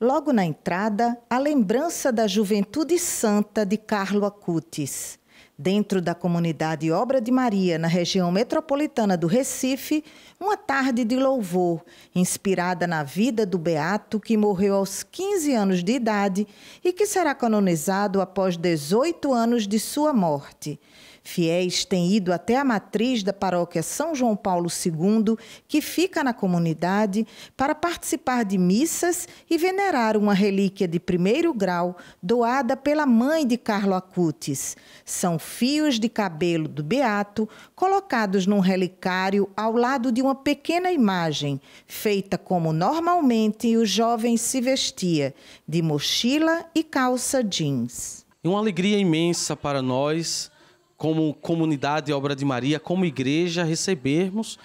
Logo na entrada, a lembrança da juventude santa de Carlo Acutis, Dentro da comunidade Obra de Maria, na região metropolitana do Recife, uma tarde de louvor, inspirada na vida do beato que morreu aos 15 anos de idade e que será canonizado após 18 anos de sua morte. Fiéis têm ido até a matriz da paróquia São João Paulo II, que fica na comunidade, para participar de missas e venerar uma relíquia de primeiro grau doada pela mãe de Carlo Acutis. São fios de cabelo do beato colocados num relicário ao lado de uma pequena imagem, feita como normalmente o jovem se vestia, de mochila e calça jeans. É uma alegria imensa para nós, como comunidade Obra de Maria, como igreja, recebermos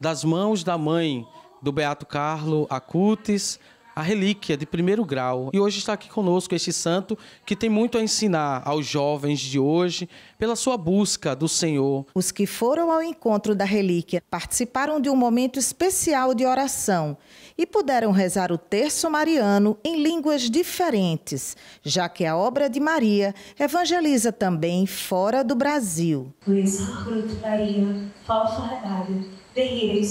das mãos da mãe do Beato Carlo Acutis a relíquia de primeiro grau. E hoje está aqui conosco este santo que tem muito a ensinar aos jovens de hoje pela sua busca do Senhor. Os que foram ao encontro da relíquia participaram de um momento especial de oração e puderam rezar o terço mariano em línguas diferentes, já que a obra de Maria evangeliza também fora do Brasil. Pois, fruto falso recebe e de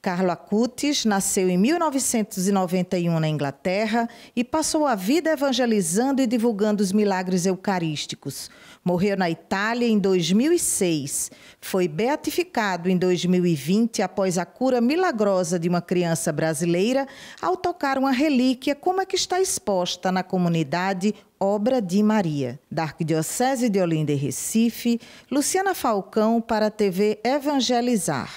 Carlo Acutis nasceu em 1991 na Inglaterra e passou a vida evangelizando e divulgando os milagres eucarísticos. Morreu na Itália em 2006. Foi beatificado em 2020 após a cura milagrosa de uma criança brasileira ao tocar uma relíquia como a é que está exposta na comunidade Obra de Maria. Da Arquidiocese de Olinda e Recife, Luciana Falcão para a TV Evangelizar.